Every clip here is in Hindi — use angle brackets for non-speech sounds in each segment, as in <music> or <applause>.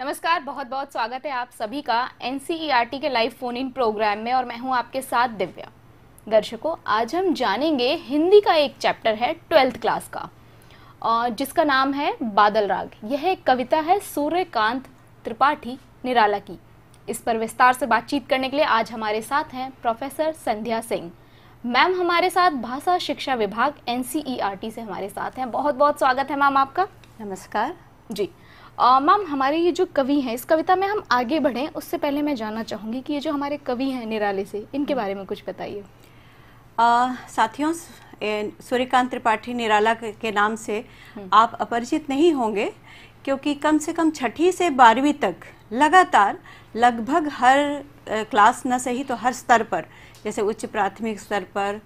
नमस्कार बहुत बहुत स्वागत है आप सभी का एन e के लाइव फोन इन प्रोग्राम में और मैं हूं आपके साथ दिव्या दर्शकों आज हम जानेंगे हिंदी का एक चैप्टर है ट्वेल्थ क्लास का और जिसका नाम है बादल राग यह एक कविता है सूर्यकांत त्रिपाठी निराला की इस पर विस्तार से बातचीत करने के लिए आज हमारे साथ हैं प्रोफेसर संध्या सिंह मैम हमारे साथ भाषा शिक्षा विभाग एन e से हमारे साथ हैं बहुत बहुत स्वागत है मैम आपका नमस्कार जी मैम हमारे ये जो कवि हैं इस कविता में हम आगे बढ़ें उससे पहले मैं जानना चाहूँगी कि ये जो हमारे कवि हैं निराले से इनके हम्म। बारे में कुछ बताइए साथियों सूर्यकांत त्रिपाठी निराला के नाम से हम्म। आप अपरिचित नहीं होंगे क्योंकि कम से कम छठी से बारहवीं तक लगातार लगभग हर क्लास न सही तो हर स्तर पर जैसे उच्च प्राथमिक स्तर पर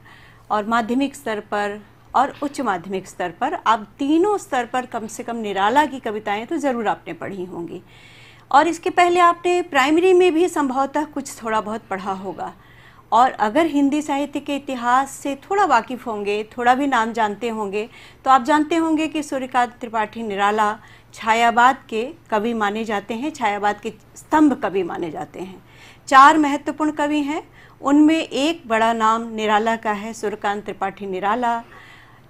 और माध्यमिक स्तर पर और उच्च माध्यमिक स्तर पर आप तीनों स्तर पर कम से कम निराला की कविताएं तो ज़रूर आपने पढ़ी होंगी और इसके पहले आपने प्राइमरी में भी संभवतः कुछ थोड़ा बहुत पढ़ा होगा और अगर हिंदी साहित्य के इतिहास से थोड़ा वाकिफ़ होंगे थोड़ा भी नाम जानते होंगे तो आप जानते होंगे कि सूर्यकांत त्रिपाठी निराला छायाबाद के कवि माने जाते हैं छायाबाद के स्तंभ कवि माने जाते हैं चार महत्वपूर्ण कवि हैं उनमें एक बड़ा नाम निराला का है सूर्यकांत त्रिपाठी निराला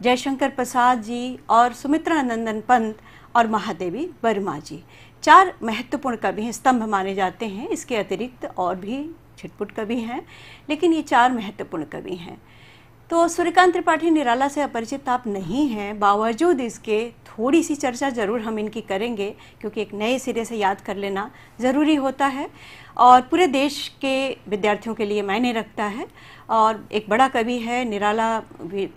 जयशंकर प्रसाद जी और सुमित्रा नंदन पंत और महादेवी वर्मा जी चार महत्वपूर्ण कवि हैं स्तंभ माने जाते हैं इसके अतिरिक्त और भी छिटपुट कवि हैं लेकिन ये चार महत्वपूर्ण कवि हैं तो सूर्यकांत त्रिपाठी निराला से अपरिचित आप नहीं हैं बावजूद इसके थोड़ी सी चर्चा ज़रूर हम इनकी करेंगे क्योंकि एक नए सिरे से याद कर लेना ज़रूरी होता है और पूरे देश के विद्यार्थियों के लिए मायने रखता है और एक बड़ा कवि है निराला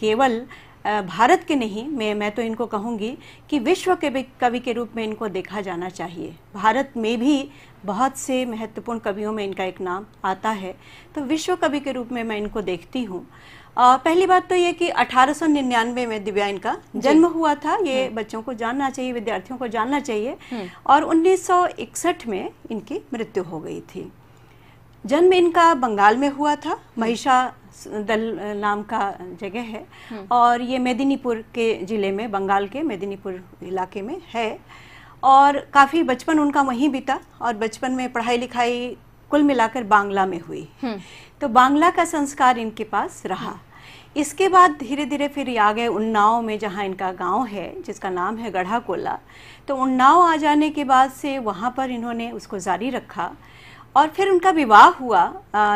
केवल भारत के नहीं मैं मैं तो इनको कहूँगी कि विश्व के कवि के रूप में इनको देखा जाना चाहिए भारत में भी बहुत से महत्वपूर्ण कवियों में इनका एक नाम आता है तो विश्व कवि के रूप में मैं इनको देखती हूँ पहली बात तो ये कि 1899 में दिव्या इनका जन्म हुआ था ये हम्म। बच्चों को जानना चाहिए विद्यार्थियों को जानना चाहिए हम्म। और उन्नीस में इनकी मृत्यु हो गई थी जन्म इनका बंगाल में हुआ था महिषा दल नाम का जगह है हम्म। और ये मेदिनीपुर के ज़िले में बंगाल के मेदिनीपुर इलाके में है और काफ़ी बचपन उनका वहीं बीता और बचपन में पढ़ाई लिखाई कुल मिलाकर बांग्ला में हुई हम्म। तो बांग्ला का संस्कार इनके पास रहा हम्म। इसके बाद धीरे धीरे फिर ये आ गए उन्नाव में जहाँ इनका गांव है जिसका नाम है गढ़ा कोला तो उन्नाव आ जाने के बाद से वहाँ पर इन्होंने उसको जारी रखा और फिर उनका विवाह हुआ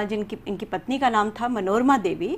जिनकी इनकी पत्नी का नाम था मनोरमा देवी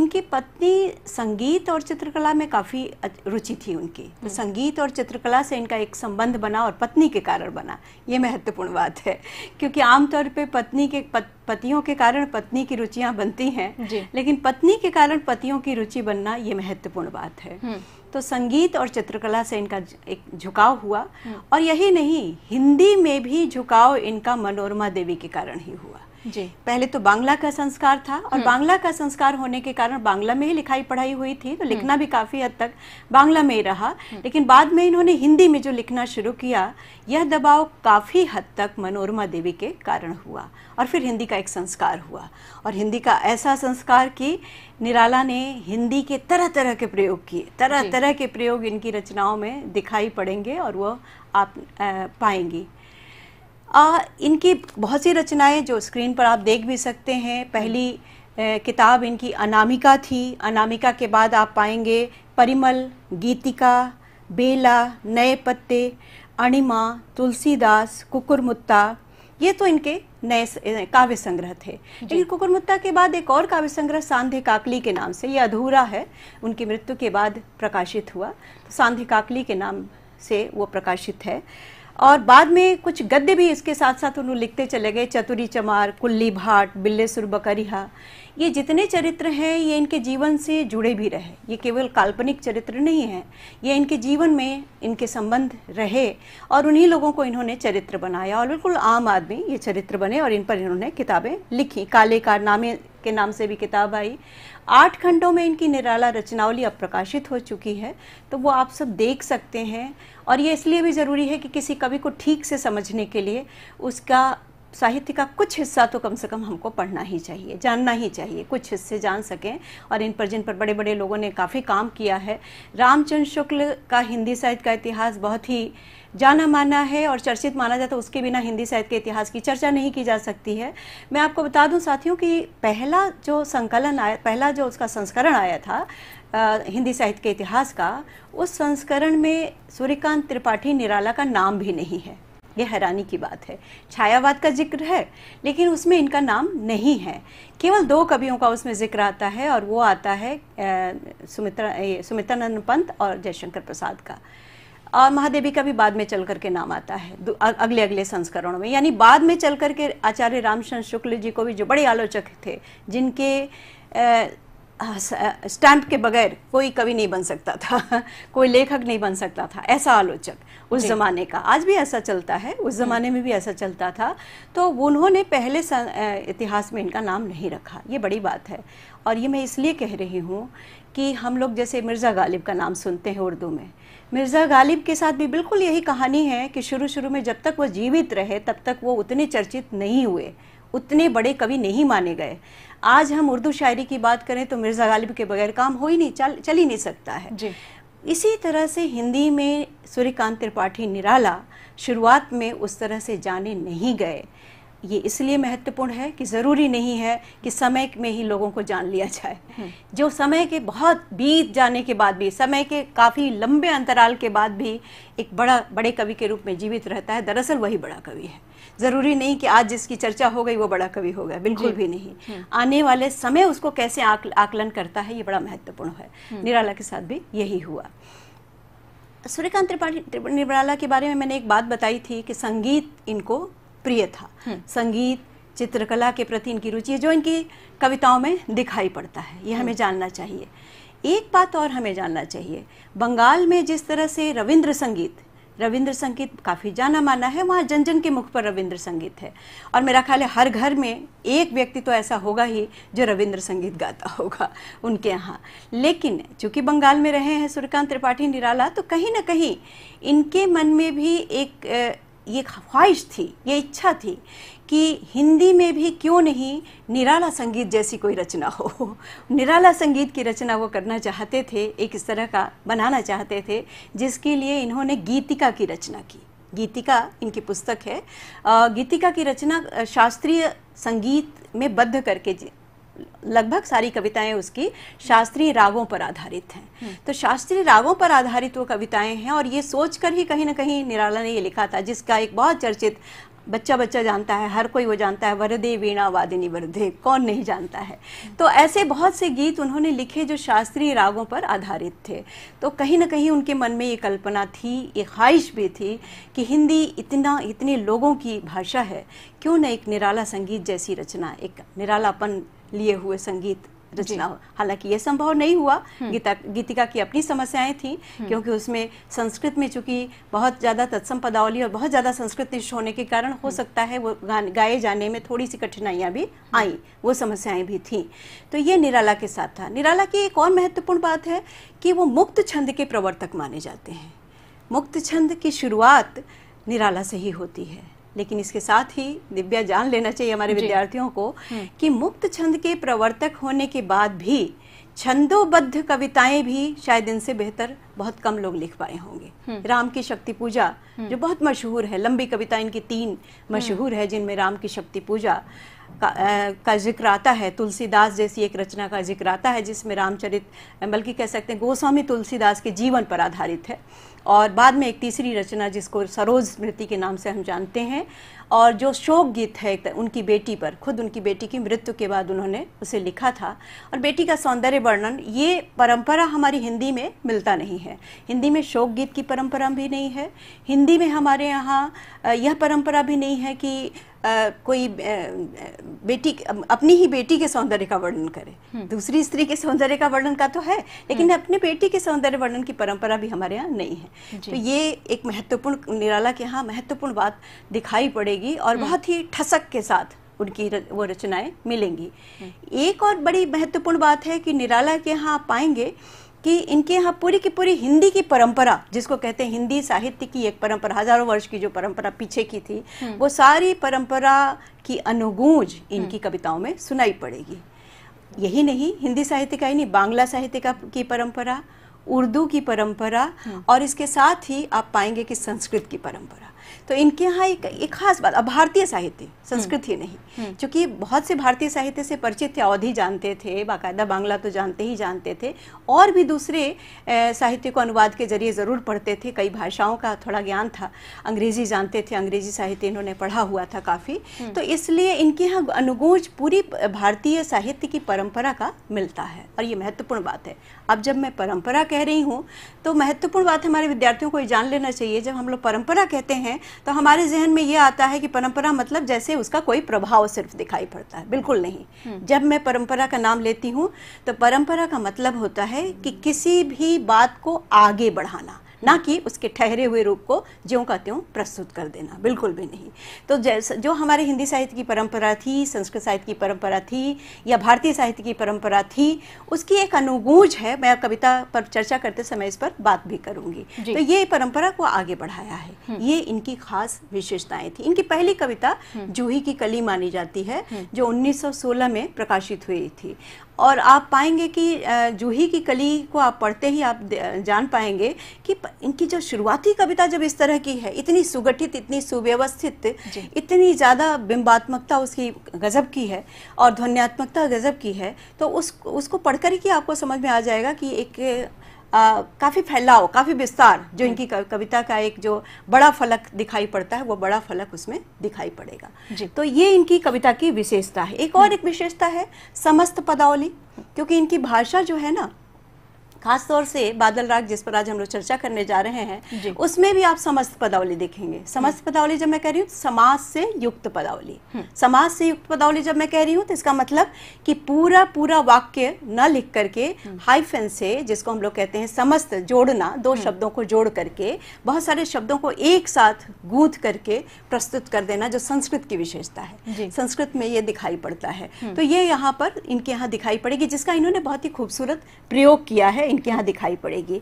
इनकी पत्नी संगीत और चित्रकला में काफ़ी रुचि थी उनकी तो हम्म। संगीत और चित्रकला से इनका एक संबंध बना और पत्नी के कारण बना ये महत्वपूर्ण बात है क्योंकि आमतौर पे पत्नी के पत, पतियों के कारण पत्नी की रुचियाँ बनती हैं लेकिन पत्नी के कारण पतियों की रुचि बनना ये महत्वपूर्ण बात है हम्म। तो संगीत और चित्रकला से इनका एक झुकाव हुआ और यही नहीं हिंदी में भी झुकाव इनका मनोरमा देवी के कारण ही हुआ जी पहले तो बांग्ला का संस्कार था और हम्म। बांग्ला का संस्कार होने के कारण बांग्ला में ही लिखाई पढ़ाई हुई थी तो लिखना हम्म। भी काफ़ी हद तक बांग्ला में ही रहा हम्म। लेकिन बाद में इन्होंने हिंदी में जो लिखना शुरू किया यह दबाव काफ़ी हद तक मनोरमा देवी के कारण हुआ और फिर हिंदी का एक संस्कार हुआ और हिंदी का ऐसा संस्कार कि निराला ने हिंदी के तरह तरह के प्रयोग किए तरह तरह के प्रयोग इनकी रचनाओं में दिखाई पड़ेंगे और वो आप आ, पाएंगी आ, इनकी बहुत सी रचनाएं जो स्क्रीन पर आप देख भी सकते हैं पहली ए, किताब इनकी अनामिका थी अनामिका के बाद आप पाएंगे परिमल गीतिका बेला नए पत्ते अणिमा तुलसीदास कुकुरमुत्ता ये तो इनके नए काव्य संग्रह थे लेकिन कुकुरमुत्ता के बाद एक और काव्य संग्रह सांधे काकली के नाम से ये अधूरा है उनकी मृत्यु के बाद प्रकाशित हुआ तो सांधे काकली के नाम से वो प्रकाशित है और बाद में कुछ गद्य भी इसके साथ साथ उन्होंने लिखते चले गए चतुरी चमार कुल्ली भाट बिल्ले सुर बकरिहा ये जितने चरित्र हैं ये इनके जीवन से जुड़े भी रहे ये केवल काल्पनिक चरित्र नहीं है ये इनके जीवन में इनके संबंध रहे और उन्हीं लोगों को इन्होंने चरित्र बनाया और बिल्कुल आम आदमी ये चरित्र बने और इन पर इन्होंने किताबें लिखी काले कारनामे के नाम से भी किताब आई आठ खंडों में इनकी निराला रचनावली अब प्रकाशित हो चुकी है तो वो आप सब देख सकते हैं और ये इसलिए भी ज़रूरी है कि किसी कवि को ठीक से समझने के लिए उसका साहित्य का कुछ हिस्सा तो कम से कम हमको पढ़ना ही चाहिए जानना ही चाहिए कुछ हिस्से जान सकें और इन पर जिन पर बड़े बड़े लोगों ने काफ़ी काम किया है रामचंद्र शुक्ल का हिंदी साहित्य का इतिहास बहुत ही जाना माना है और चर्चित माना जाता तो है उसके बिना हिंदी साहित्य के इतिहास की चर्चा नहीं की जा सकती है मैं आपको बता दूं साथियों कि पहला जो संकलन आया पहला जो उसका संस्करण आया था हिंदी साहित्य के इतिहास का उस संस्करण में सूर्यकांत त्रिपाठी निराला का नाम भी नहीं है ये हैरानी की बात है छायावाद का जिक्र है लेकिन उसमें इनका नाम नहीं है केवल दो कवियों का उसमें जिक्र आता है और वो आता है सुमित्रा सुमित्रानंद पंत और जयशंकर प्रसाद का और महादेवी का भी बाद में चल करके नाम आता है अगले अगले संस्करणों में यानी बाद में चल करके आचार्य रामचंद्र शुक्ल जी को भी जो बड़े आलोचक थे जिनके स्टैंप के बगैर कोई कवि नहीं बन सकता था <laughs> कोई लेखक नहीं बन सकता था ऐसा आलोचक उस ज़माने का आज भी ऐसा चलता है उस हम्म। ज़माने में भी ऐसा चलता था तो उन्होंने पहले इतिहास में इनका नाम नहीं रखा ये बड़ी बात है और ये मैं इसलिए कह रही हूँ कि हम लोग जैसे मिर्ज़ा गालिब का नाम सुनते हैं उर्दू में मिर्ज़ा गालिब के साथ भी बिल्कुल यही कहानी है कि शुरू शुरू में जब तक वो जीवित रहे तब तक वो उतने चर्चित नहीं हुए उतने बड़े कवि नहीं माने गए आज हम उर्दू शायरी की बात करें तो मिर्ज़ा गालिब के बगैर काम हो ही नहीं चल चल ही नहीं सकता है जी इसी तरह से हिंदी में सूर्यकांत त्रिपाठी निराला शुरुआत में उस तरह से जाने नहीं गए ये इसलिए महत्वपूर्ण है कि ज़रूरी नहीं है कि समय में ही लोगों को जान लिया जाए हम्म। जो समय के बहुत बीत जाने के बाद भी समय के काफ़ी लंबे अंतराल के बाद भी एक बड़ा बड़े कवि के रूप में जीवित रहता है दरअसल वही बड़ा कवि है ज़रूरी नहीं कि आज जिसकी चर्चा हो गई वो बड़ा कवि हो गया बिल्कुल भी नहीं हम्म। आने वाले समय उसको कैसे आकलन करता है ये बड़ा महत्वपूर्ण है हम्म। निराला के साथ भी यही हुआ सूर्यकांत त्रिपाठी निराला के बारे में मैंने एक बात बताई थी कि संगीत इनको प्रिय था हम्म। संगीत चित्रकला के प्रति इनकी रुचि है जो इनकी कविताओं में दिखाई पड़ता है ये हमें हम्म। जानना चाहिए एक बात और हमें जानना चाहिए बंगाल में जिस तरह से रविंद्र संगीत रविंद्र संगीत काफ़ी जाना माना है वहाँ जन जन के मुख पर रविंद्र संगीत है और मेरा ख्याल है हर घर में एक व्यक्ति तो ऐसा होगा ही जो रविंद्र संगीत गाता होगा उनके यहाँ लेकिन चूंकि बंगाल में रहे हैं सूर्यकांत त्रिपाठी निराला तो कहीं ना कहीं इनके मन में भी एक ये ख्वाहिश थी ये इच्छा थी कि हिंदी में भी क्यों नहीं निराला संगीत जैसी कोई रचना हो <laughs> निराला संगीत की रचना वो करना चाहते थे एक इस तरह का बनाना चाहते थे जिसके लिए इन्होंने गीतिका की रचना की गीतिका इनकी पुस्तक है गीतिका की रचना शास्त्रीय संगीत में बद्ध करके लगभग सारी कविताएं उसकी शास्त्रीय रागों पर आधारित हैं तो शास्त्रीय रागों पर आधारित वो कविताएं हैं और ये सोचकर ही कहीं ना कहीं निराला ने ये लिखा था जिसका एक बहुत चर्चित बच्चा बच्चा जानता है हर कोई वो जानता है वरदे वीणा वादिनी वरदे कौन नहीं जानता है तो ऐसे बहुत से गीत उन्होंने लिखे जो शास्त्रीय रागों पर आधारित थे तो कहीं ना कहीं उनके मन में ये कल्पना थी ये ख्वाहिश भी थी कि हिंदी इतना इतने लोगों की भाषा है क्यों न एक निराला संगीत जैसी रचना एक निरालापन लिए हुए संगीत रचना हालांकि ये संभव नहीं हुआ हम्म। गीता गीतिका की अपनी समस्याएं थी हम्म। क्योंकि उसमें संस्कृत में चूंकि बहुत ज़्यादा तत्सम पदावली और बहुत ज़्यादा संस्कृत निष्ठ होने के कारण हो हम्म। सकता है वो गाए जाने में थोड़ी सी कठिनाइयाँ भी आई वो समस्याएं भी थीं तो ये निराला के साथ था निराला की एक और महत्वपूर्ण बात है कि वो मुक्त छंद के प्रवर्तक माने जाते हैं मुक्त छंद की शुरुआत निराला से ही होती है लेकिन इसके साथ ही दिव्या जान लेना चाहिए हमारे विद्यार्थियों को हम्म। कि मुक्त छंद के प्रवर्तक होने के बाद भी छंदोबद्ध कविताएं भी शायद इनसे बेहतर बहुत कम लोग लिख पाए होंगे हम्म। राम की शक्ति पूजा जो हम्म। बहुत मशहूर है लंबी कविता इनकी तीन मशहूर है जिनमें राम की शक्ति पूजा का, जिक्र आता है तुलसीदास जैसी एक रचना का जिक्र आता है जिसमें रामचरित बल्कि कह सकते हैं गोस्वामी तुलसीदास के जीवन पर आधारित है और बाद में एक तीसरी रचना जिसको सरोज स्मृति के नाम से हम जानते हैं और जो शोक गीत है उनकी बेटी पर खुद उनकी बेटी की मृत्यु के बाद उन्होंने उसे लिखा था और बेटी का सौंदर्य वर्णन ये परंपरा हमारी हिंदी में मिलता नहीं है हिंदी में शोक गीत की परंपरा भी नहीं है हिंदी में हमारे यहाँ यह परंपरा भी नहीं है कि कोई बेटी अपनी ही बेटी के सौंदर्य का वर्णन करे हम्म। दूसरी स्त्री के सौंदर्य का वर्णन का तो है लेकिन हम्म। अपने बेटी के सौंदर्य वर्णन की परंपरा भी हमारे यहाँ नहीं है तो ये एक महत्वपूर्ण निराला के यहाँ महत्वपूर्ण बात दिखाई पड़ेगी और हम्म। बहुत ही ठसक के साथ उनकी र, वो रचनाएं मिलेंगी हम्म। एक और बड़ी महत्वपूर्ण बात है कि निराला के यहाँ आप पाएंगे कि इनके यहाँ पूरी की पूरी हिंदी की परंपरा जिसको कहते हैं हिंदी साहित्य की एक परंपरा हजारों वर्ष की जो परंपरा पीछे की थी हम्म। वो सारी परंपरा की अनुगूंज इनकी कविताओं में सुनाई पड़ेगी यही नहीं हिंदी साहित्य का ही नहीं बांग्ला साहित्य का की परंपरा उर्दू की परंपरा हाँ। और इसके साथ ही आप पाएंगे कि संस्कृत की परंपरा तो इनके यहाँ एक, एक खास बात भारतीय साहित्य संस्कृत हम्म। ही नहीं हम्म। क्योंकि बहुत से भारतीय साहित्य से परिचित थे अवधि जानते थे बाकायदा बांग्ला तो जानते ही जानते थे और भी दूसरे साहित्य को अनुवाद के जरिए ज़रूर पढ़ते थे कई भाषाओं का थोड़ा ज्ञान था अंग्रेजी जानते थे अंग्रेजी साहित्य इन्होंने पढ़ा हुआ था काफ़ी हम्म। तो इसलिए इनके यहाँ अनुगूज पूरी भारतीय साहित्य की परंपरा का मिलता है और ये महत्वपूर्ण बात है अब जब मैं परंपरा कह रही हूँ तो महत्वपूर्ण बात हमारे विद्यार्थियों को ये जान लेना चाहिए जब हम लोग परंपरा कहते हैं तो हमारे जहन में ये आता है कि परंपरा मतलब जैसे उसका कोई प्रभाव सिर्फ दिखाई पड़ता है बिल्कुल नहीं हम्म। जब मैं परंपरा का नाम लेती हूँ तो परंपरा का मतलब होता है कि किसी भी बात को आगे बढ़ाना ना कि उसके ठहरे हुए रूप को ज्यों का त्यों प्रस्तुत कर देना बिल्कुल भी नहीं तो जैसा जो हमारे हिंदी साहित्य की परंपरा थी संस्कृत साहित्य की परंपरा थी या भारतीय साहित्य की परंपरा थी उसकी एक अनुगूंज है मैं कविता पर चर्चा करते समय इस पर बात भी करूंगी तो ये परंपरा को आगे बढ़ाया है ये इनकी खास विशेषताएं थी इनकी पहली कविता जूही की कली मानी जाती है जो उन्नीस में प्रकाशित हुई थी और आप पाएंगे कि जूही की कली को आप पढ़ते ही आप जान पाएंगे कि इनकी जो शुरुआती कविता जब इस तरह की है इतनी सुगठित इतनी सुव्यवस्थित इतनी ज़्यादा बिंबात्मकता उसकी गज़ब की है और ध्वन्यात्मकता गज़ब की है तो उस उसको पढ़कर ही कि आपको समझ में आ जाएगा कि एक काफ़ी फैलाव काफ़ी विस्तार जो इनकी कविता का एक जो बड़ा फलक दिखाई पड़ता है वो बड़ा फलक उसमें दिखाई पड़ेगा तो ये इनकी कविता की विशेषता है एक और हम्म। एक विशेषता है समस्त पदावली क्योंकि इनकी भाषा जो है ना खासतौर से बादल राग जिस पर आज हम लोग चर्चा करने जा रहे हैं उसमें भी आप समस्त पदावली देखेंगे समस्त हम्म। पदावली जब मैं कह रही हूँ समाज से युक्त पदावली हम्म। समाज से युक्त पदावली जब मैं कह रही हूँ तो इसका मतलब कि पूरा पूरा वाक्य न लिख करके हाईफेन हम्म। से जिसको हम लोग कहते हैं समस्त जोड़ना दो शब्दों को जोड़ करके बहुत सारे शब्दों को एक साथ गूंथ करके प्रस्तुत कर देना जो संस्कृत की विशेषता है संस्कृत में ये दिखाई पड़ता है तो ये यहाँ पर इनके यहाँ दिखाई पड़ेगी जिसका इन्होंने बहुत ही खूबसूरत प्रयोग किया है इनके यहाँ दिखाई पड़ेगी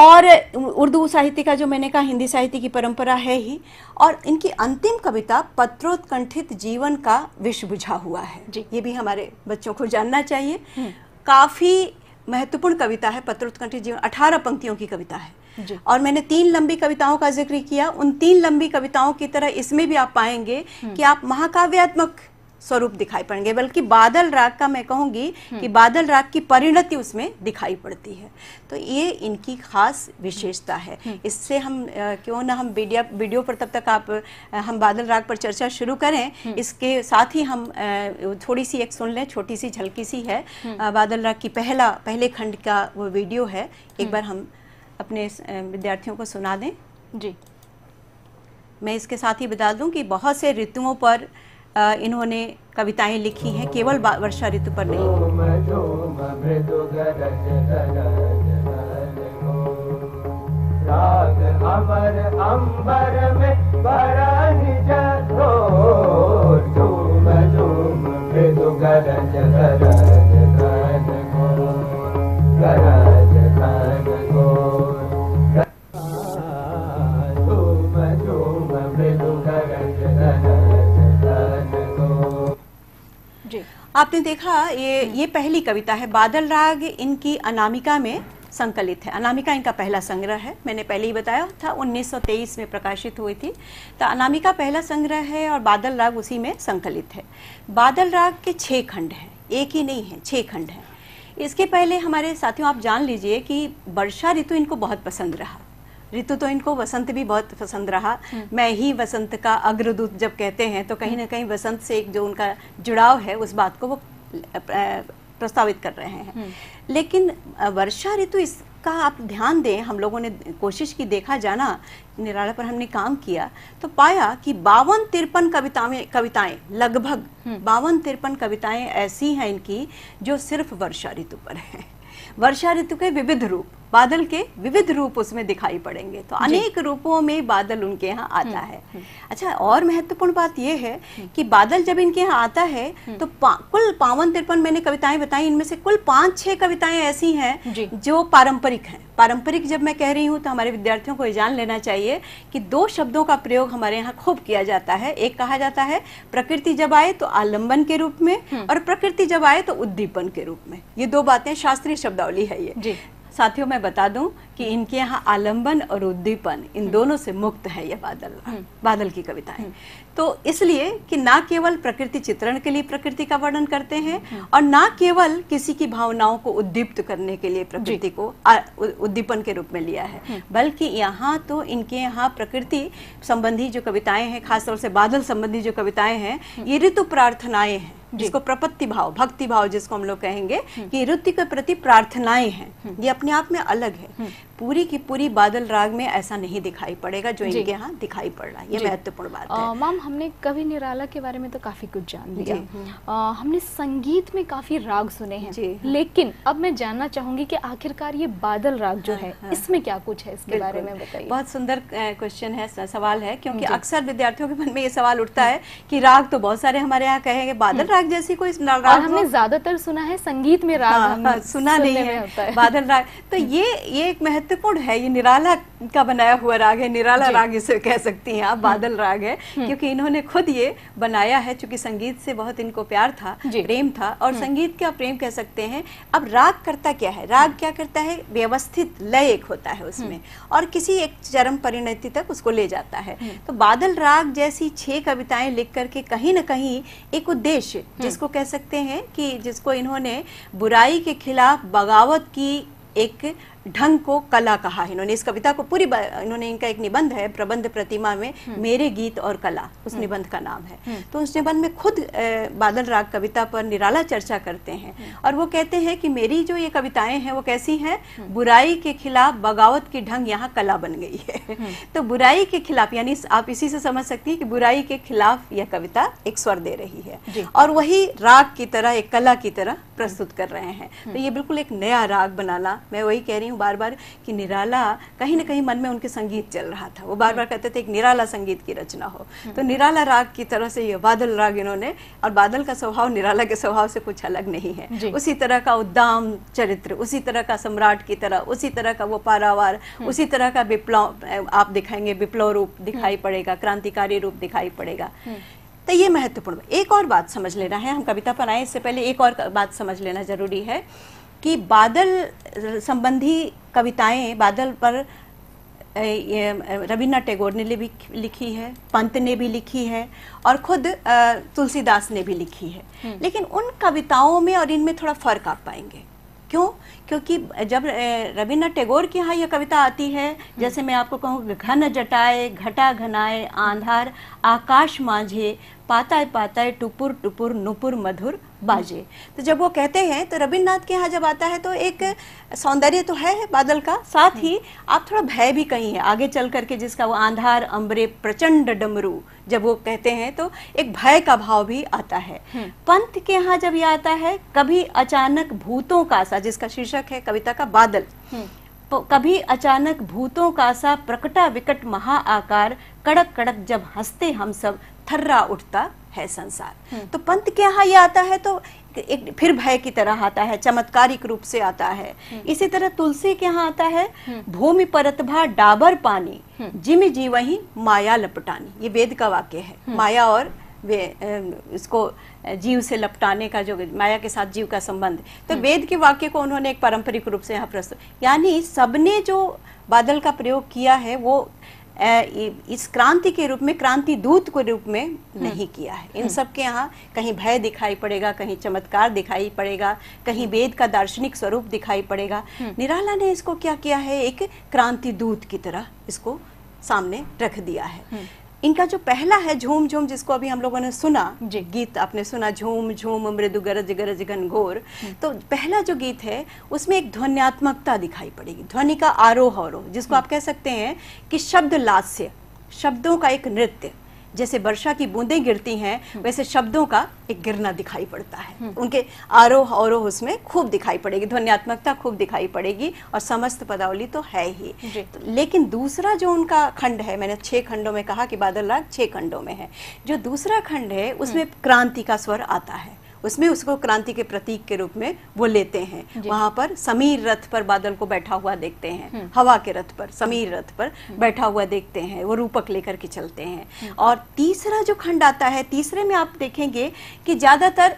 और उर्दू साहित्य का जो मैंने कहा हिंदी साहित्य की परंपरा है ही और इनकी अंतिम कविता पत्रोत्कंठित जीवन का विष बुझा हुआ है जी ये भी हमारे बच्चों को जानना चाहिए हम्म। काफ़ी महत्वपूर्ण कविता है पत्रोत्कंठित जीवन अठारह पंक्तियों की कविता है और मैंने तीन लंबी कविताओं का जिक्र किया उन तीन लंबी कविताओं की तरह इसमें भी आप पाएंगे हम्म। कि आप महाकाव्यात्मक स्वरूप दिखाई पड़ेंगे बल्कि बादल राग का मैं कहूंगी कि हम्म। बादल राग की परिणति उसमें दिखाई पड़ती है तो ये इनकी खास विशेषता है हम्म। इससे हम क्यों ना हम वीडियो वीडियो पर तब तक आप हम बादल राग पर चर्चा शुरू करें हम्म। इसके साथ ही हम थोड़ी सी एक सुन लें छोटी सी झलकी सी है बादल राग की पहला पहले खंड का वो वीडियो है एक बार हम अपने विद्यार्थियों को सुना दें जी मैं इसके साथ ही बता दूं कि बहुत से ऋतुओं पर इन्होंने कविताएं लिखी हैं केवल वर्षा ऋतु पर नहीं आपने देखा ये हम्म। ये पहली कविता है बादल राग इनकी अनामिका में संकलित है अनामिका इनका पहला संग्रह है मैंने पहले ही बताया था 1923 में प्रकाशित हुई थी तो अनामिका पहला संग्रह है और बादल राग उसी में संकलित है बादल राग के छः खंड हैं एक ही नहीं है छः खंड हैं इसके पहले हमारे साथियों आप जान लीजिए कि वर्षा ऋतु इनको बहुत पसंद रहा ऋतु तो इनको वसंत भी बहुत पसंद रहा हम्म। मैं ही वसंत का अग्रदूत जब कहते हैं तो कहीं ना कहीं वसंत से एक जो उनका जुड़ाव है उस बात को वो प्रस्तावित कर रहे हैं हम्म। लेकिन वर्षा ऋतु इसका आप ध्यान दें हम लोगों ने कोशिश की देखा जाना निराला पर हमने काम किया तो पाया कि बावन तिरपन कविताएं कविताएं लगभग हम्म। बावन तिरपन कविताएं ऐसी हैं इनकी जो सिर्फ वर्षा ऋतु पर है वर्षा ऋतु के विविध रूप बादल के विविध रूप उसमें दिखाई पड़ेंगे तो अनेक रूपों में बादल उनके यहाँ आता हम्म। है अच्छा और महत्वपूर्ण बात यह है हम्म। कि बादल जब इनके यहाँ आता है हम्म। तो पा, कुल पावन तिरपन मैंने कविताएं बताई इनमें से कुल पांच छह कविताएं ऐसी हैं जो पारंपरिक हैं पारंपरिक जब मैं कह रही हूँ तो हमारे विद्यार्थियों को ये जान लेना चाहिए कि दो शब्दों का प्रयोग हमारे यहाँ खूब किया जाता है एक कहा जाता है प्रकृति जब आए तो आलंबन के रूप में और प्रकृति जब आए तो उद्दीपन के रूप में ये दो बातें शास्त्रीय शब्दावली है ये साथियों मैं बता दूं कि हम्म। इनके यहाँ आलंबन और उद्दीपन इन हम्म। दोनों से मुक्त है ये बादल हम्म। बादल की कविताएं तो इसलिए कि ना केवल प्रकृति चित्रण के लिए प्रकृति का वर्णन करते हैं और ना केवल किसी की भावनाओं को उद्दीप्त करने के लिए प्रकृति को उद्दीपन के रूप में लिया है बल्कि यहाँ तो इनके यहाँ प्रकृति संबंधी जो कविताएं हैं खासतौर से बादल संबंधी जो कविताएं हैं ये ऋतु प्रार्थनाएं हैं जिसको प्रपत्ति भाव भक्ति भाव जिसको हम लोग कहेंगे हम्म। कि रुत्ति के प्रति प्रार्थनाएं हैं हम्म। ये अपने आप में अलग है हम्म। पूरी की पूरी बादल राग में ऐसा नहीं दिखाई पड़ेगा जो इनके यहाँ दिखाई पड़ रहा है ये महत्वपूर्ण बात है मैम हमने कवि निराला के बारे में तो काफी कुछ जान लिया आ, हमने संगीत में काफी राग सुने हैं लेकिन अब मैं जानना चाहूंगी कि आखिरकार ये बादल राग जो हाँ, है हाँ। इसमें क्या कुछ है इसके बारे में बताइए बहुत सुंदर क्वेश्चन है सवाल है क्योंकि अक्सर विद्यार्थियों के मन में ये सवाल उठता है कि राग तो बहुत सारे हमारे यहाँ कहेंगे बादल राग राग जैसी कोई राग और हमने ज्यादातर सुना है संगीत में राग हाँ, हाँ, सुना नहीं है, है। बादल राग तो ये ये एक महत्वपूर्ण है ये निराला का बनाया हुआ राग है निराला राग इसे कह सकती हैं आप हम्म। बादल राग है हम्म। क्योंकि इन्होंने खुद ये बनाया है चूंकि संगीत से बहुत इनको प्यार था प्रेम था और हम्म। संगीत का प्रेम कह सकते हैं अब राग करता क्या है राग क्या करता है व्यवस्थित लय एक होता है उसमें और किसी एक चरम परिणति तक उसको ले जाता है तो बादल राग जैसी छह कविताएं लिख करके कहीं ना कहीं एक उद्देश्य हम्म। जिसको कह सकते हैं कि जिसको इन्होंने बुराई के खिलाफ बगावत की एक ढंग को कला कहा है इन्होंने इस कविता को पूरी इन्होंने इनका एक निबंध है प्रबंध प्रतिमा में हम्म। मेरे गीत और कला उस हम्म। निबंध का नाम है हम्म। तो उस निबंध में खुद बादल राग कविता पर निराला चर्चा करते हैं और वो कहते हैं कि मेरी जो ये कविताएं हैं वो कैसी हैं बुराई के खिलाफ बगावत की ढंग यहाँ कला बन गई है तो बुराई के खिलाफ यानी आप इसी से समझ सकती है कि बुराई के खिलाफ यह कविता एक स्वर दे रही है और वही राग की तरह एक कला की तरह प्रस्तुत कर रहे हैं तो ये बिल्कुल एक नया राग बनाना मैं वही कह रही हूँ बार बार कि निराला कहीं ना कहीं मन में उनके संगीत चल रहा था वो बार बार हम्म। कहते थे एक निराला संगीत की रचना हो हम्म। तो निराला राग की तरह से ये बादल राग इन्होंने और बादल का स्वभाव निराला के स्वभाव से कुछ अलग नहीं है उसी तरह का उद्दाम चरित्र उसी तरह का सम्राट की तरह उसी तरह का वो पारावार हम्म। उसी तरह का विप्लव आप दिखाएंगे विप्लव रूप दिखाई पड़ेगा क्रांतिकारी रूप दिखाई पड़ेगा तो ये महत्वपूर्ण एक और बात समझ लेना है हम कविता पर आए इससे पहले एक और बात समझ लेना जरूरी है कि बादल संबंधी कविताएं बादल पर रविन्द्रनाथ टैगोर ने भी लिखी है पंत ने भी लिखी है और खुद तुलसीदास ने भी लिखी है हम्म। लेकिन उन कविताओं में और इनमें थोड़ा फर्क आप पाएंगे क्यों क्योंकि जब रविन्द्रनाथ टैगोर के यहाँ यह कविता आती है हम्म। जैसे मैं आपको कहूँ घन जटाए घटा घनाए आंधार आकाश मांझे पाताए पाताए टुपुर टुपुर नुपुर मधुर बाजे तो जब वो कहते हैं तो रविन्द्रनाथ के यहाँ जब आता है तो एक सौंदर्य तो है बादल का साथ ही आप थोड़ा भय भी कहीं है आगे चल करके जिसका वो आंधार अम्बरे प्रचंड डमरू जब वो कहते हैं तो एक भय का भाव भी आता है हम्म। पंथ के यहाँ जब ये आता है कभी अचानक भूतों का सा जिसका शीर्षक है कविता का बादल हम्म। तो कभी अचानक भूतों का सा प्रकटा विकट महा आकार कड़क कड़क जब हंसते हम सब थर्रा उठता है संसार तो पंत के यहाँ ये आता है तो एक फिर भय की तरह आता है चमत्कारिक रूप से आता है इसी तरह तुलसी के यहाँ आता है भूमि परतभा डाबर पानी जिम जी वही माया लपटानी ये वेद का वाक्य है माया और वे इसको जीव से लपटाने का जो माया के साथ जीव का संबंध तो वेद के वाक्य को उन्होंने एक पारंपरिक रूप से यहाँ प्रस्तुत यानी सबने जो बादल का प्रयोग किया है वो इस क्रांति के रूप में क्रांति दूत के रूप में हम्म। नहीं किया है इन हम्म। सब के यहाँ कहीं भय दिखाई पड़ेगा कहीं चमत्कार दिखाई पड़ेगा कहीं हम्म। वेद का दार्शनिक स्वरूप दिखाई पड़ेगा निराला ने इसको क्या किया है एक क्रांति दूत की तरह इसको सामने रख दिया है इनका जो पहला है झूम झूम जिसको अभी हम लोगों ने सुना जी गीत आपने सुना झूम झूम मृदु गरज गरज घनघोर हम्म। तो पहला जो गीत है उसमें एक ध्वनियात्मकता दिखाई पड़ेगी ध्वनि का आरोह आरोह जिसको आप कह सकते हैं कि शब्द लास्य शब्दों का एक नृत्य जैसे वर्षा की बूंदें गिरती हैं हम्म। वैसे शब्दों का एक गिरना दिखाई पड़ता है हम्म। उनके आरोह आरोह उसमें खूब दिखाई पड़ेगी ध्वनियात्मकता खूब दिखाई पड़ेगी और समस्त पदावली तो है ही तो, लेकिन दूसरा जो उनका खंड है मैंने छह खंडों में कहा कि बादल राग छह खंडों में है जो दूसरा खंड है उसमें हम्म। क्रांति का स्वर आता है उसमें उसको क्रांति के प्रतीक के रूप में वो लेते हैं वहां पर समीर रथ पर बादल को बैठा हुआ देखते हैं हम्म। हवा के रथ पर समीर हम्म। रथ पर हम्म। बैठा हुआ देखते हैं वो रूपक लेकर के चलते हैं और तीसरा जो खंड आता है तीसरे में आप देखेंगे कि ज़्यादातर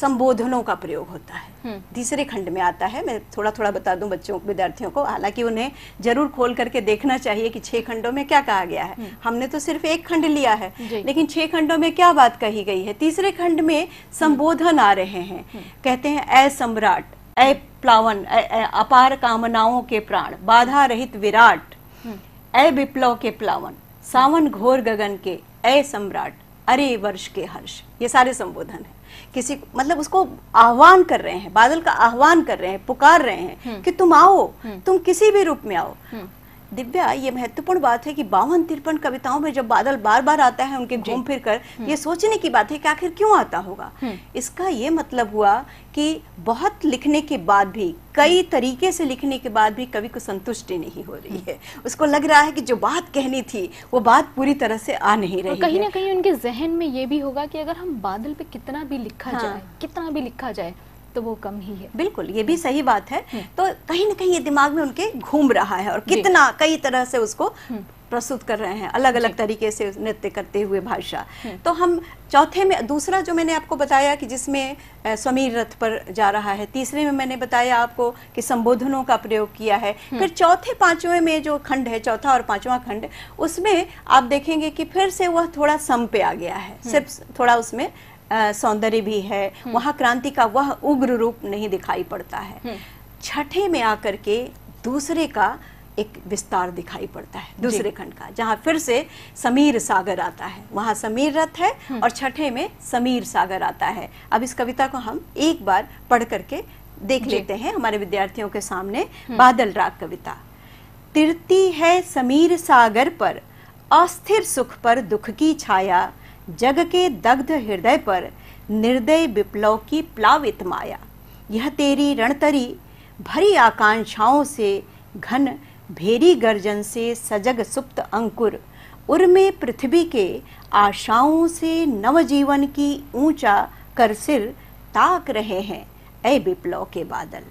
संबोधनों का प्रयोग होता है हम्म। तीसरे खंड में आता है मैं थोड़ा थोड़ा बता दूं बच्चों विद्यार्थियों को हालांकि उन्हें जरूर खोल करके देखना चाहिए कि छह खंडों में क्या कहा गया है हम्म। हमने तो सिर्फ एक खंड लिया है लेकिन छह खंडों में क्या बात कही गई है तीसरे खंड में संबोधन आ रहे हैं हम्म। कहते हैं अ सम्राट अ प्लावन अपार कामनाओं के प्राण बाधा रहित विराट अ विप्लव के प्लावन सावन घोर गगन के अ सम्राट अरे वर्ष के हर्ष ये सारे संबोधन है किसी मतलब उसको आह्वान कर रहे हैं बादल का आह्वान कर रहे हैं पुकार रहे हैं हम्म। कि तुम आओ हम्म। तुम किसी भी रूप में आओ हम्म। दिव्या ये महत्वपूर्ण बात है कि बावन तिरपन कविताओं में जब बादल बार बार आता है उनके घूम फिर कर हम्म। ये सोचने की बात है कि आखिर क्यों आता होगा हम्म। इसका ये मतलब हुआ कि बहुत लिखने के बाद भी कई हम्म। तरीके से लिखने के बाद भी कवि को संतुष्टि नहीं हो रही है उसको लग रहा है कि जो बात कहनी थी वो बात पूरी तरह से आ नहीं रही कहीं ना कहीं उनके जहन में ये भी होगा कि अगर हम बादल पे कितना भी लिखा हाँ। जाए कितना भी लिखा जाए तो वो कम ही है बिल्कुल ये भी हम्म। सही बात है हम्म। तो कहीं ना कहीं ये दिमाग में उनके घूम रहा है और कितना कई तरह से उसको हम्म। प्रस्तुत कर रहे हैं अलग अलग तरीके से नृत्य करते हुए भाषा तो हम चौथे में दूसरा जो मैंने आपको बताया कि जिसमें समीर रथ पर जा रहा है तीसरे में मैंने बताया आपको कि संबोधनों का प्रयोग किया है फिर चौथे पांचवें में जो खंड है चौथा और पांचवा खंड उसमें आप देखेंगे कि फिर से वह थोड़ा सम पे आ गया है सिर्फ थोड़ा उसमें सौंदर्य भी है हम्म। वहाँ क्रांति का वह उग्र रूप नहीं दिखाई पड़ता है हम्म। छठे में आकर के दूसरे का एक विस्तार दिखाई पड़ता है दूसरे खंड का जहाँ फिर से समीर सागर आता है वहाँ समीर रथ है हम्म। और छठे में समीर सागर आता है अब इस कविता को हम एक बार पढ़ करके देख लेते हैं हमारे विद्यार्थियों के सामने बादल राग कविता तिरती है समीर सागर पर अस्थिर सुख पर दुख की छाया जग के दग्ध हृदय पर निर्दय विप्लव की प्लावित माया यह तेरी रणतरी भरी आकांक्षाओं से घन भेरी गर्जन से सजग सुप्त अंकुर उर्मे पृथ्वी के आशाओं से नवजीवन की ऊंचा कर सिर ताक रहे हैं ए विप्लव के बादल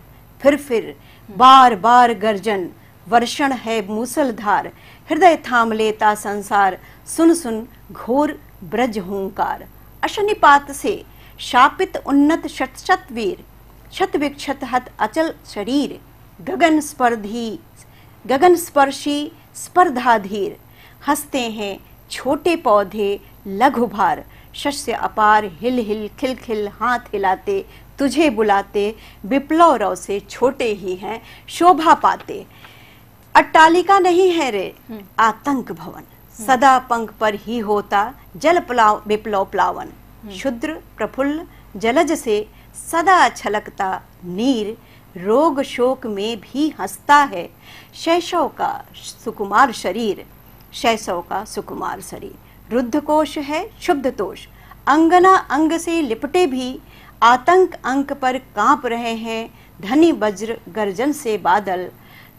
फिर फिर बार बार गर्जन वर्षण है मूसलधार हृदय थाम लेता संसार सुन सुन घोर ब्रज हूंकार अशनिपात से शापित उन्नत शत शत हत अचल शरीर गगन स्पर्धी गगन स्पर्शी स्पर्धाधीर हंसते हैं छोटे पौधे लघु भार शस्य अपार हिल हिल खिल खिल हाथ हिलाते तुझे बुलाते विप्लव रव से छोटे ही हैं शोभा पाते अट्टालिका नहीं है रे हम्म। आतंक भवन सदा पंख पर ही होता जल प्लाव विप्लव प्लावन हम्म। शुद्र प्रफुल्ल जलज से सदा छलकता नीर रोग शोक में भी हंसता है शैशव का सुकुमार शरीर शैशव का सुकुमार शरीर रुद्ध कोश है शुद्ध तोष अंगना अंग से लिपटे भी आतंक अंक पर कांप रहे हैं धनी वज्र गर्जन से बादल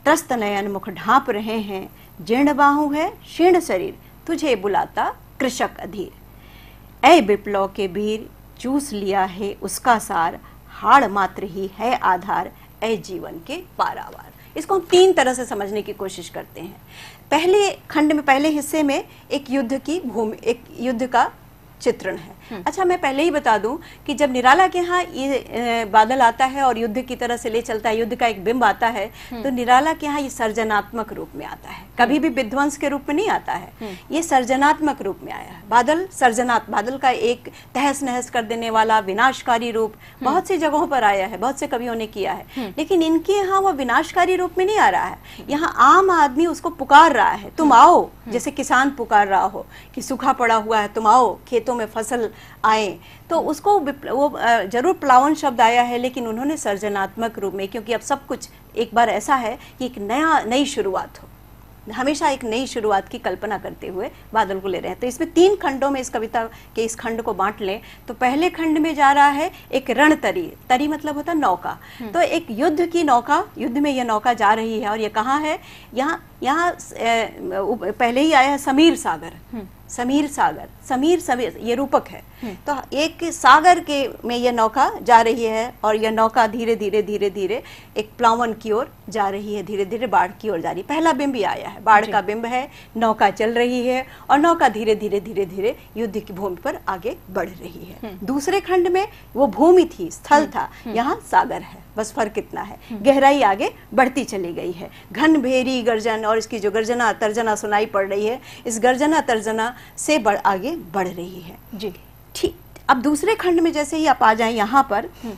त्रस्त नयन मुख ढांप रहे हैं जीर्ण बाहु है क्षीण शरीर तुझे बुलाता कृषक अधीर ऐ विप्लव के भीर चूस लिया है उसका सार हाड़ मात्र ही है आधार ऐ जीवन के पारावार इसको हम तीन तरह से समझने की कोशिश करते हैं पहले खंड में पहले हिस्से में एक युद्ध की भूमि एक युद्ध का चित्रण है हम्म। अच्छा मैं पहले ही बता दूं कि जब निराला के यहाँ ये बादल आता है और युद्ध की तरह से ले चलता है युद्ध का एक बिंब आता है हम्म। तो निराला के यहाँ ये सर्जनात्मक रूप में आता है कभी भी विध्वंस के रूप में नहीं आता है हम्म। ये सर्जनात्मक रूप में आया है बादल सर्जनात् बादल का एक तहस नहस कर देने वाला विनाशकारी रूप बहुत सी जगहों पर आया है बहुत से कवियों ने किया है लेकिन इनके यहाँ वो विनाशकारी रूप में नहीं आ रहा है यहाँ आम आदमी उसको पुकार रहा है तुम आओ जैसे किसान पुकार रहा हो कि सूखा पड़ा हुआ है तुम आओ खेतों में फसल आए तो उसको वो जरूर प्लावन शब्द आया है लेकिन उन्होंने सर्जनात्मक रूप में क्योंकि अब सब कुछ एक बार ऐसा है कि एक नया नई शुरुआत हो हमेशा एक नई शुरुआत की कल्पना करते हुए बादल को ले रहे हैं तो इसमें तीन खंडों में इस कविता के इस खंड को बांट लें तो पहले खंड में जा रहा है एक रण तरी तरी मतलब होता है नौका हम्म। तो एक युद्ध की नौका युद्ध में यह नौका जा रही है और यह कहाँ है यहाँ यहाँ पहले ही आया है समीर सागर हम्म। समीर सागर समीर समीर ये रूपक है हम्म। तो एक सागर के में यह नौका जा रही है और यह नौका धीरे धीरे धीरे धीरे एक प्लावन की ओर जा रही है धीरे धीरे बाढ़ की ओर जा रही है पहला बिंब ही आया है बाढ़ का बिंब है नौका चल रही है और नौका धीरे धीरे धीरे धीरे युद्ध की भूमि पर आगे बढ़ रही है हम्म। दूसरे खंड में वो भूमि थी स्थल था यहाँ सागर है बस फर्क कितना है गहराई आगे बढ़ती चली गई है घन भेरी गर्जन और इसकी जो गर्जना तर्जना सुनाई पड़ रही है इस गर्जना तर्जना से बढ़ आगे बढ़ रही है जी ठीक अब दूसरे खंड में जैसे ही आप आ जाए यहाँ पर हम्म।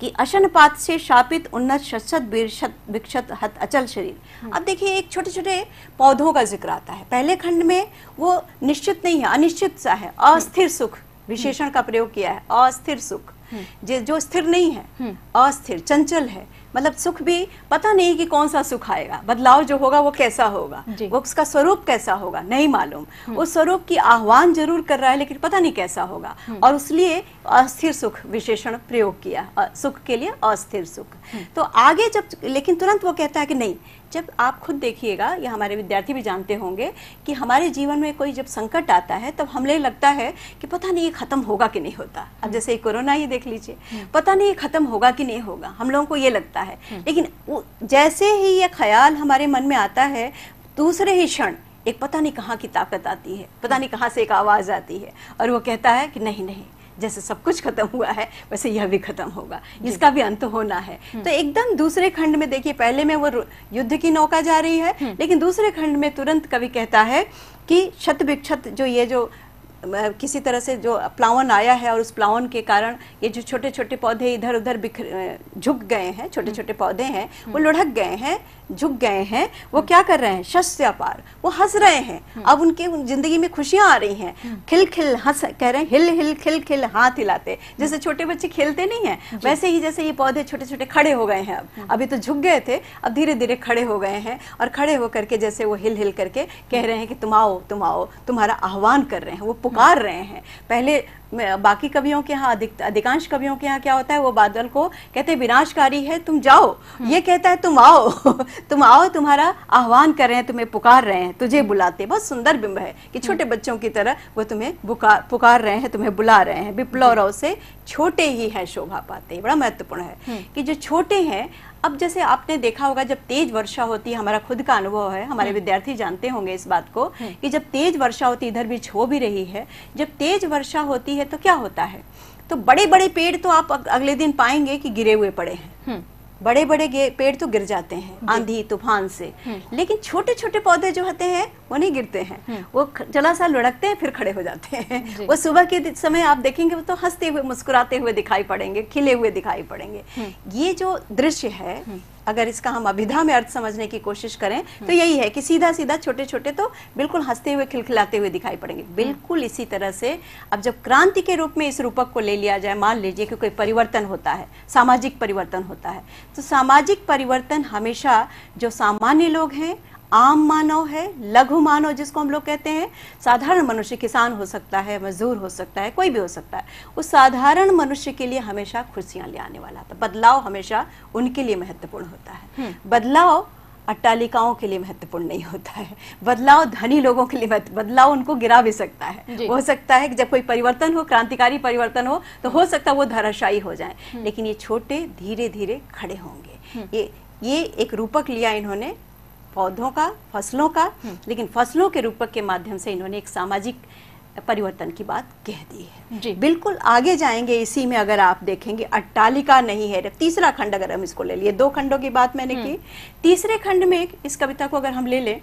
कि अशनपात से शापित उन्नत शत बीरशत विक्षत हत अचल शरीर हम्म। अब देखिए एक छोटे छोटे पौधों का जिक्र आता है पहले खंड में वो निश्चित नहीं है अनिश्चित सा है अस्थिर सुख हम्म। विशेषण का प्रयोग किया है अस्थिर सुख हम्म। जो स्थिर नहीं है हम्म। अस्थिर चंचल है मतलब सुख भी पता नहीं कि कौन सा सुख आएगा बदलाव जो होगा वो कैसा होगा वो उसका स्वरूप कैसा होगा नहीं मालूम हम्म। उस स्वरूप की आह्वान जरूर कर रहा है लेकिन पता नहीं कैसा होगा और उसलिए अस्थिर सुख विशेषण प्रयोग किया सुख के लिए अस्थिर सुख तो आगे जब लेकिन तुरंत वो कहता है कि नहीं जब आप खुद देखिएगा या हमारे विद्यार्थी भी जानते होंगे कि हमारे जीवन में कोई जब संकट आता है तब हमें लगता है कि पता नहीं ये खत्म होगा कि नहीं होता अब हम्म। जैसे कोरोना ही देख लीजिए हम्म। पता नहीं ये खत्म होगा कि नहीं होगा हम लोगों को ये लगता है हम्म। लेकिन जैसे ही ये ख्याल हमारे मन में आता है दूसरे ही क्षण एक पता नहीं कहाँ की ताकत आती है पता नहीं कहाँ से एक आवाज़ आती है और वो कहता है कि नहीं नहीं जैसे सब कुछ खत्म हुआ है वैसे यह भी खत्म होगा इसका भी अंत होना है हम्म। तो एकदम दूसरे खंड में देखिए पहले में वो युद्ध की नौका जा रही है हम्म। लेकिन दूसरे खंड में तुरंत कवि कहता है कि छत विक्षत जो ये जो किसी तरह से जो प्लावन आया है और उस प्लावन के कारण ये जो छोटे छोटे पौधे इधर उधर बिखर झुक गए हैं छोटे छोटे पौधे हैं वो हम्म। लुढ़क गए हैं झुक गए हैं वो क्या कर रहे हैं शस्य अपार वो हंस रहे हैं हम्म। अब उनके जिंदगी में खुशियां आ रही हैं हम्म। खिल खिल हंस कह रहे हैं हिल हिल खिल खिल हाथ हिलाते जैसे छोटे बच्चे खेलते नहीं हैं वैसे ही जैसे ये पौधे छोटे छोटे खड़े हो गए हैं अब अभी तो झुक गए थे अब धीरे धीरे खड़े हो गए हैं और खड़े होकर के जैसे वो हिल हिल करके कह रहे हैं कि तुम आओ तुम आओ तुम्हारा आह्वान कर रहे हैं वो पुकार रहे हैं पहले बाकी कवियों के यहाँ अधिक अधिकांश कवियों के यहाँ क्या होता है वो बादल को कहते हैं विनाशकारी है तुम जाओ हम्म। ये कहता है तुम आओ <laughs> तुम आओ तुम्हारा आह्वान कर रहे हैं तुम्हें पुकार रहे हैं तुझे बुलाते बहुत सुंदर बिंब है कि हम्म। छोटे बच्चों की तरह वो तुम्हें पुकार रहे हैं तुम्हें बुला रहे हैं विप्लव से छोटे ही है शोभा पाते बड़ा महत्वपूर्ण है हम्म। कि जो छोटे हैं अब जैसे आपने देखा होगा जब तेज वर्षा होती है हमारा खुद का अनुभव है हमारे हम्म। विद्यार्थी जानते होंगे इस बात को हम्म। कि जब तेज वर्षा होती इधर भी छो भी रही है जब तेज वर्षा होती है तो क्या होता है तो बड़े बड़े पेड़ तो आप अगले दिन पाएंगे कि गिरे हुए पड़े हैं हम्म। बड़े बड़े पेड़ तो गिर जाते हैं आंधी तूफान से हम्म। लेकिन छोटे छोटे पौधे जो होते हैं वो नहीं गिरते हैं हम्म। वो जला सा लुढ़कते हैं फिर खड़े हो जाते हैं वो सुबह के समय आप देखेंगे वो तो हंसते हुए मुस्कुराते हुए दिखाई पड़ेंगे खिले हुए दिखाई पड़ेंगे हम्म। ये जो दृश्य है अगर इसका हम अभिधा में अर्थ समझने की कोशिश करें तो यही है कि सीधा सीधा छोटे छोटे तो बिल्कुल हंसते हुए खिलखिलाते हुए दिखाई पड़ेंगे हम्म। बिल्कुल इसी तरह से अब जब क्रांति के रूप में इस रूपक को ले लिया जाए मान लीजिए कि कोई परिवर्तन होता है सामाजिक परिवर्तन होता है तो सामाजिक परिवर्तन हमेशा जो सामान्य लोग हैं आम मानव है लघु मानव जिसको हम लोग कहते हैं साधारण मनुष्य किसान हो सकता है मजदूर हो सकता है कोई भी हो सकता है उस साधारण मनुष्य के लिए हमेशा खुशियां ले आने वाला था बदलाव हमेशा उनके लिए महत्वपूर्ण होता है हम्म। बदलाव अट्टालिकाओं के लिए महत्वपूर्ण नहीं होता है बदलाव धनी लोगों के लिए बदलाव उनको गिरा भी सकता है हो सकता है कि जब कोई परिवर्तन हो क्रांतिकारी परिवर्तन हो तो हो सकता है वो धराशायी हो जाए हम्म। लेकिन ये छोटे धीरे धीरे खड़े होंगे हम्म। ये ये एक रूपक लिया इन्होंने पौधों का फसलों का हम्म। लेकिन फसलों के रूपक के माध्यम से इन्होंने एक सामाजिक परिवर्तन की बात कह दी है जी। बिल्कुल आगे जाएंगे इसी में अगर आप देखेंगे अट्टालिका नहीं है तीसरा खंड अगर हम इसको ले लिए दो खंडों की बात मैंने की हम्म। तीसरे खंड में इस कविता को अगर हम ले लें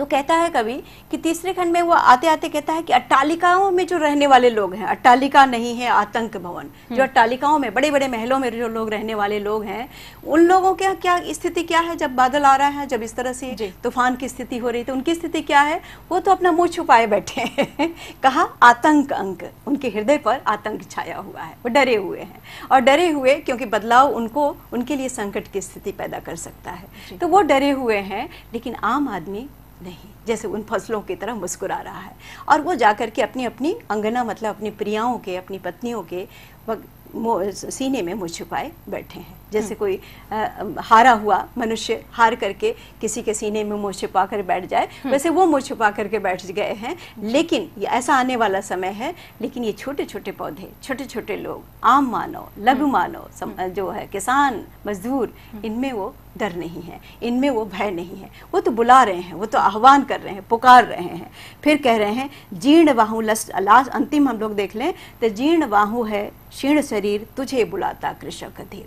तो कहता है कवि कि तीसरे खंड में वो आते आते कहता है कि अट्टालिकाओं में जो रहने वाले लोग हैं अट्टालिका नहीं है आतंक भवन हम्म। जो अट्टालिकाओं में बड़े बड़े महलों में जो लोग रहने वाले लोग हैं उन लोगों के क्या स्थिति क्या है जब बादल आ रहा है जब इस तरह से तूफान की स्थिति हो रही तो उनकी स्थिति क्या है वो तो अपना मुंह छुपाए बैठे हैं <laughs> कहा आतंक अंक उनके हृदय पर आतंक छाया हुआ है वो डरे हुए हैं और डरे हुए क्योंकि बदलाव उनको उनके लिए संकट की स्थिति पैदा कर सकता है तो वो डरे हुए हैं लेकिन आम आदमी नहीं जैसे उन फसलों की तरह मुस्कुरा रहा है और वो जाकर के अपनी अपनी अंगना मतलब अपनी प्रियाओं के अपनी पत्नियों के सीने में मुझ छुपाए बैठे हैं जैसे कोई आ, हारा हुआ मनुष्य हार करके किसी के सीने में मुँह छिपा कर बैठ जाए हम्म। वैसे वो मुँह छिपा करके बैठ गए हैं लेकिन ये ऐसा आने वाला समय है लेकिन ये छोटे छोटे पौधे छोटे छोटे लोग आम मानव लघु हम्म। मानव हम्म। जो है किसान मजदूर इनमें वो डर नहीं है इनमें वो भय नहीं है वो तो बुला रहे हैं वो तो आह्वान कर रहे हैं पुकार रहे हैं फिर कह रहे हैं जीर्ण बाहु लस्ट लास्ट अंतिम हम लोग देख लें तो जीर्ण बाहु है क्षीण शरीर तुझे बुलाता कृषक अधीर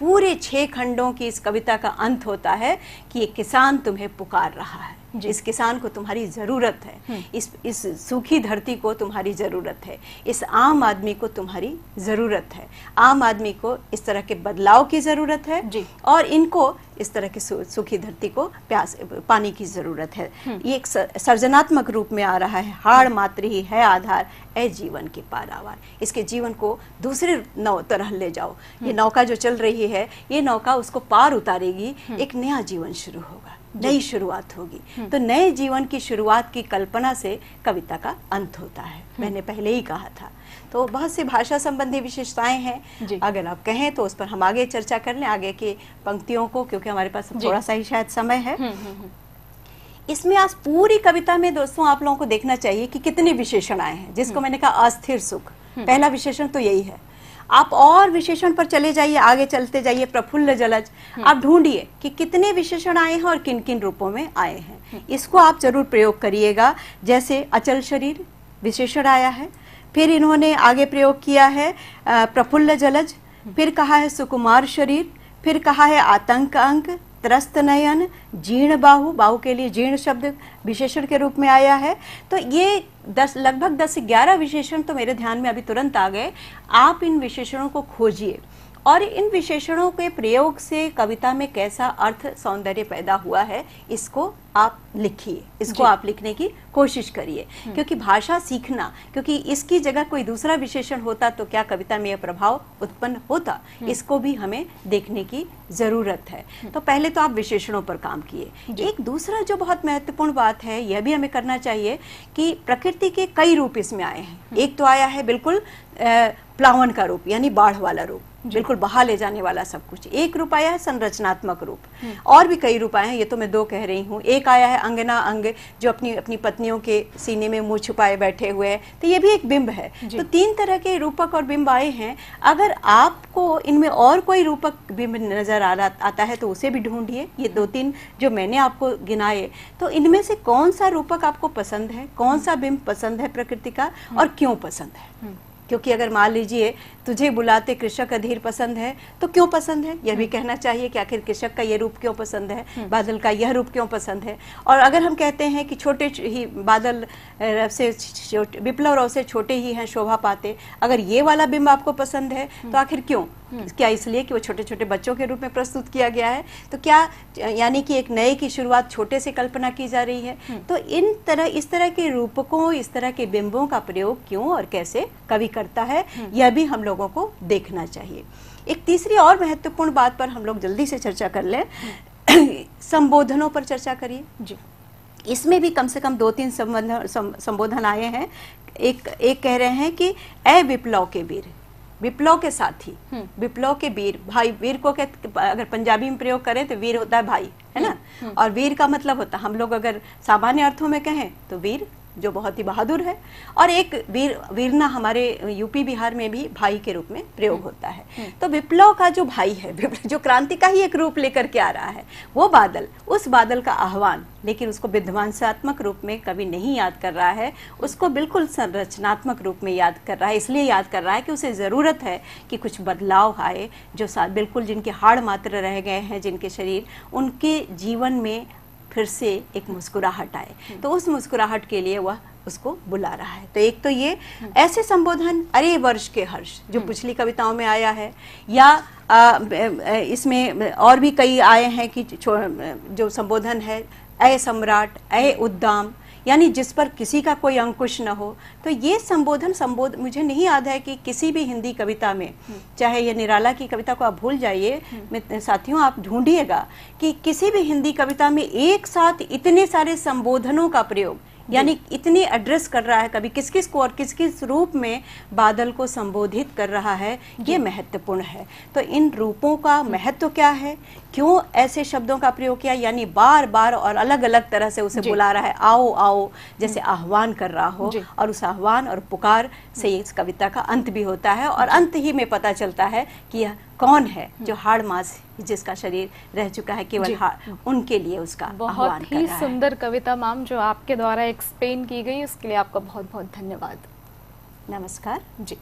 पूरे छः खंडों की इस कविता का अंत होता है कि ये किसान तुम्हें पुकार रहा है इस किसान को तुम्हारी ज़रूरत है हम्म। इस इस सूखी धरती को तुम्हारी ज़रूरत है इस आम आदमी को तुम्हारी ज़रूरत है आम आदमी को इस तरह के बदलाव की ज़रूरत है जी। और इनको इस तरह की सूखी धरती को प्यास पानी की ज़रूरत है हम्म। ये एक सर्जनात्मक रूप में आ रहा है हाड़ मात्र ही है आधार ए जीवन के पारावार इसके जीवन को दूसरे नौ तरह ले जाओ ये हम्म। नौका जो चल रही है ये नौका उसको पार उतारेगी एक नया जीवन शुरू होगा नई शुरुआत होगी हम्म। तो नए जीवन की शुरुआत की कल्पना से कविता का अंत होता है हम्म। मैंने पहले ही कहा था तो बहुत सी भाषा संबंधी विशेषताएं हैं अगर आप कहें तो उस पर हम आगे चर्चा कर लें आगे की पंक्तियों को क्योंकि हमारे पास थोड़ा सा ही शायद समय है हम्म, इसमें आज पूरी कविता में दोस्तों आप लोगों को देखना चाहिए कि कितनी आए हैं जिसको मैंने कहा अस्थिर सुख पहला विशेषण तो यही है आप और विशेषण पर चले जाइए आगे चलते जाइए प्रफुल्ल जलज हम्म। आप ढूंढिए कि कितने विशेषण आए हैं और किन किन रूपों में आए हैं हम्म। इसको आप जरूर प्रयोग करिएगा जैसे अचल शरीर विशेषण आया है फिर इन्होंने आगे प्रयोग किया है प्रफुल्ल जलज हम्म। फिर कहा है सुकुमार शरीर फिर कहा है आतंक अंक त्रस्त नयन जीर्ण बाहु बाहु के लिए जीर्ण शब्द विशेषण के रूप में आया है तो ये दस लगभग दस ग्यारह विशेषण तो मेरे ध्यान में अभी तुरंत आ गए आप इन विशेषणों को खोजिए और इन विशेषणों के प्रयोग से कविता में कैसा अर्थ सौंदर्य पैदा हुआ है इसको आप लिखिए इसको आप लिखने की कोशिश करिए हम्म। क्योंकि भाषा सीखना क्योंकि इसकी जगह कोई दूसरा विशेषण होता तो क्या कविता में यह प्रभाव उत्पन्न होता हम्म। इसको भी हमें देखने की जरूरत है हम्म। तो पहले तो आप विशेषणों पर काम किए एक दूसरा जो बहुत महत्वपूर्ण बात है यह भी हमें करना चाहिए कि प्रकृति के कई रूप इसमें आए हैं एक तो आया है बिल्कुल प्लावन का रूप यानी बाढ़ वाला रूप बिल्कुल बहा ले जाने वाला सब कुछ एक रूप आया है संरचनात्मक रूप हम्म। और भी कई रूप आए हैं ये तो मैं दो कह रही हूँ एक आया है अंगना अंग जो अपनी अपनी पत्नियों के सीने में मुंह छुपाए बैठे हुए हैं तो ये भी एक बिंब है तो तीन तरह के रूपक और बिंब आए हैं अगर आपको इनमें और कोई रूपक बिंब नजर आ रहा आता है तो उसे भी ढूंढिए ये दो हम्म। तीन जो मैंने आपको गिनाए तो इनमें से कौन सा रूपक आपको पसंद है कौन सा बिंब पसंद है प्रकृति का और हम्म। क्यों पसंद है क्योंकि अगर मान लीजिए तुझे बुलाते कृषक अधीर पसंद है तो क्यों पसंद है यह भी हम्म। कहना चाहिए कि आखिर कृषक का यह रूप क्यों पसंद है हम्म। बादल का यह रूप क्यों पसंद है और अगर हम कहते हैं कि छोटे ही बादल से विप्लव राव से छोटे ही हैं शोभा पाते अगर ये वाला बिंब आपको पसंद है तो हम्म। आखिर क्यों क्या इसलिए कि वो छोटे छोटे बच्चों के रूप में प्रस्तुत किया गया है तो क्या यानी कि एक नए की शुरुआत छोटे से कल्पना की जा रही है तो इन तरह इस तरह के रूपकों इस तरह के बिंबों का प्रयोग क्यों और कैसे कवि करता है यह भी हम लोग लोगों को देखना चाहिए एक तीसरी और महत्वपूर्ण बात पर हम लोग जल्दी से चर्चा कर लें <clears throat> संबोधनों पर चर्चा करिए जी इसमें भी कम से कम दो तीन संबोधन संबोधन आए हैं एक एक कह रहे हैं कि ए विप्लव के वीर विप्लव के साथी हम्म। विप्लव के वीर भाई वीर को कह, अगर पंजाबी में प्रयोग करें तो वीर होता है भाई है ना हम्म, हम्म। और वीर का मतलब होता है हम लोग अगर सामान्य अर्थों में कहें तो वीर जो बहुत ही बहादुर है और एक वीर वीरना हमारे यूपी बिहार में भी भाई के रूप में प्रयोग होता है हम्म। तो विप्लव का जो भाई है जो क्रांति का ही एक रूप लेकर के आ रहा है वो बादल उस बादल का आह्वान लेकिन उसको विध्वंसात्मक रूप में कभी नहीं याद कर रहा है उसको बिल्कुल संरचनात्मक रूप में याद कर रहा है इसलिए याद कर रहा है कि उसे ज़रूरत है कि कुछ बदलाव आए जो बिल्कुल जिनके हाड़ मात्र रह गए हैं जिनके शरीर उनके जीवन में फिर से एक मुस्कुराहट आए हम्म। तो उस मुस्कुराहट के लिए वह उसको बुला रहा है तो एक तो ये हम्म। ऐसे संबोधन अरे वर्ष के हर्ष जो हम्म। पिछली कविताओं में आया है या इसमें और भी कई आए हैं कि जो संबोधन है अय सम्राट अय उद्दाम यानी जिस पर किसी का कोई अंकुश न हो तो ये संबोधन संबोध मुझे नहीं याद है कि किसी भी हिंदी कविता में चाहे ये निराला की कविता को आप भूल जाइए साथियों आप ढूंढिएगा कि किसी भी हिंदी कविता में एक साथ इतने सारे संबोधनों का प्रयोग यानी इतनी एड्रेस कर रहा है कभी किस किस को और किस किस रूप में बादल को संबोधित कर रहा है ये महत्वपूर्ण है तो इन रूपों का महत्व क्या है क्यों ऐसे शब्दों का प्रयोग किया यानी बार बार और अलग अलग तरह से उसे बुला रहा है आओ आओ जैसे आह्वान कर रहा हो और उस आह्वान और पुकार से इस कविता का अंत भी होता है और अंत ही में पता चलता है कि यह कौन है हम्म। जो हाड़ मास जिसका शरीर रह चुका है केवल उनके लिए उसका बहुत ही सुंदर कविता मैम जो आपके द्वारा एक्सप्लेन की गई उसके लिए आपका बहुत बहुत धन्यवाद नमस्कार जी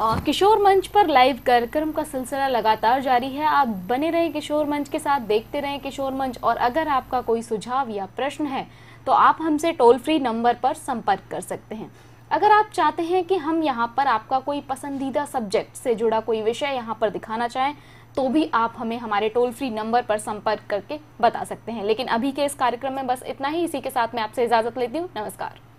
आ, किशोर मंच पर लाइव कार्यक्रम का सिलसिला लगातार जारी है आप बने रहें किशोर मंच के साथ देखते रहें किशोर मंच और अगर आपका कोई सुझाव या प्रश्न है तो आप हमसे टोल फ्री नंबर पर संपर्क कर सकते हैं अगर आप चाहते हैं कि हम यहाँ पर आपका कोई पसंदीदा सब्जेक्ट से जुड़ा कोई विषय यहाँ पर दिखाना चाहें तो भी आप हमें हमारे टोल फ्री नंबर पर संपर्क करके बता सकते हैं लेकिन अभी के इस कार्यक्रम में बस इतना ही इसी के साथ मैं आपसे इजाज़त लेती हूँ नमस्कार